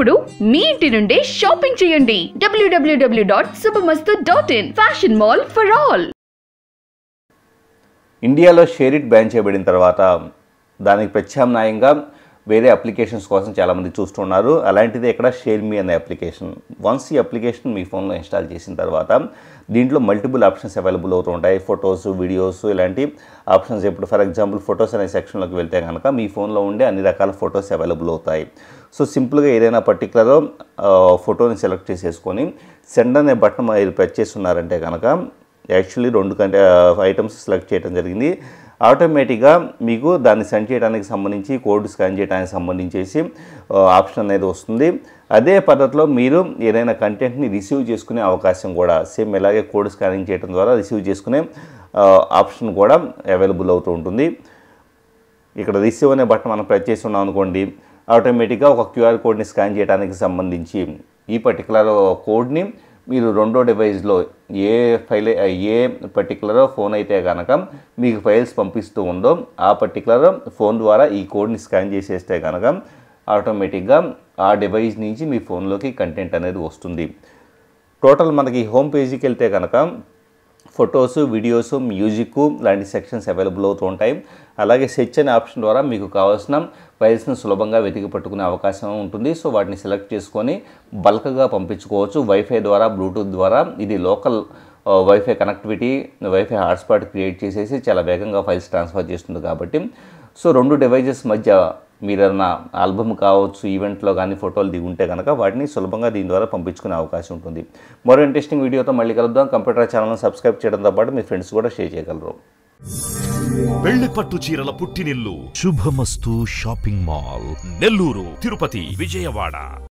ఇప్పుడు మీ ఇంటి నుండి షాపింగ్ చేయండి dot super dot in fashion mall for all ఇండియాలో షేర్ ఇట్ బ్యాన్ చేయబడిన తర్వాత దానికి ప్రత్యామ్నాయంగా వేరే అప్లికేషన్స్ కోసం చాలామంది చూస్తున్నారు అలాంటిది ఇక్కడ షేర్ మీ అనే అప్లికేషన్ వన్స్ ఈ అప్లికేషన్ మీ ఫోన్లో ఇన్స్టాల్ చేసిన తర్వాత దీంట్లో మల్టిపుల్ ఆప్షన్స్ అవైలబుల్ అవుతూ ఉంటాయి ఫొటోస్ వీడియోస్ ఇలాంటి ఆప్షన్స్ ఇప్పుడు ఫర్ ఎగ్జాంపుల్ ఫొటోస్ అనే సెక్షన్లోకి వెళ్తే కనుక మీ ఫోన్లో ఉండే అన్ని రకాల ఫొటోస్ అవైలబుల్ అవుతాయి సో సింపుల్గా ఏదైనా పర్టికులర్ ఫోటోని సెలెక్ట్ చేసేసుకొని సెండ్ అనే బటన్ మీరు ప్రెస్ చేస్తున్నారంటే కనుక యాక్చువల్లీ రెండు కంటే ఐటమ్స్ సెలెక్ట్ చేయడం జరిగింది ఆటోమేటిక్గా మీకు దాన్ని సెండ్ చేయడానికి సంబంధించి కోడ్ స్కాన్ చేయడానికి సంబంధించేసి ఆప్షన్ అనేది వస్తుంది అదే పద్ధతిలో మీరు ఏదైనా కంటెంట్ని రిసీవ్ చేసుకునే అవకాశం కూడా సేమ్ ఇలాగే కోడ్ స్కానింగ్ చేయడం ద్వారా రిసీవ్ చేసుకునే ఆప్షన్ కూడా అవైలబుల్ అవుతూ ఉంటుంది ఇక్కడ రిసీవ్ అనే బటన్ మనం ప్రెస్ చేసి ఉన్నాం అనుకోండి ఆటోమేటిక్గా ఒక క్యూఆర్ కోడ్ని స్కాన్ చేయడానికి సంబంధించి ఈ పర్టికులర్ కోడ్ని మీరు రెండో డివైస్లో ఏ ఫైల్ ఏ పర్టికులర్ ఫోన్ అయితే కనుక మీకు ఫైల్స్ పంపిస్తూ ఉందో ఆ పర్టికులర్ ఫోన్ ద్వారా ఈ కోడ్ని స్కాన్ చేసేస్తే కనుక ఆటోమేటిక్గా ఆ డివైస్ నుంచి మీ ఫోన్లోకి కంటెంట్ అనేది వస్తుంది టోటల్ మనకి హోమ్ పేజీకి వెళ్తే కనుక ఫొటోస్ వీడియోస్ మ్యూజిక్ లాంటి సెక్షన్స్ అవైలబుల్ అవుతూ ఉంటాయి అలాగే సెర్చ్ అనే ఆప్షన్ ద్వారా మీకు కావాల్సిన ఫైల్స్ను సులభంగా వెతికి పట్టుకునే అవకాశం ఉంటుంది సో వాటిని సెలెక్ట్ చేసుకొని బల్క్గా పంపించుకోవచ్చు వైఫై ద్వారా బ్లూటూత్ ద్వారా ఇది local wifi connectivity wifi hotspot create చేసేసి చాలా వేగంగా ఫైల్స్ ట్రాన్స్ఫర్ చేస్తుంది కాబట్టి సో రెండు డివైజెస్ మధ్య మీరు ఏదైనా ఆల్బమ్ కావచ్చు ఈవెంట్లో కానీ ఫోటోలు దిగి ఉంటే కనుక వాటిని సులభంగా దీని ద్వారా పంపించుకునే అవకాశం ఉంటుంది మరో ఇంట్రెస్టింగ్ వీడియోతో మళ్ళీ కలుద్దాం కంప్యూటర్ ఛానల్ని సబ్స్క్రైబ్ చేయడంతో పాటు మీ ఫ్రెండ్స్ కూడా షేర్ చేయగలరు వెళ్లి పట్టు చీరల పుట్టినిల్లు శుభమస్తు షాపింగ్ మాల్ నెల్లూరు తిరుపతి విజయవాడ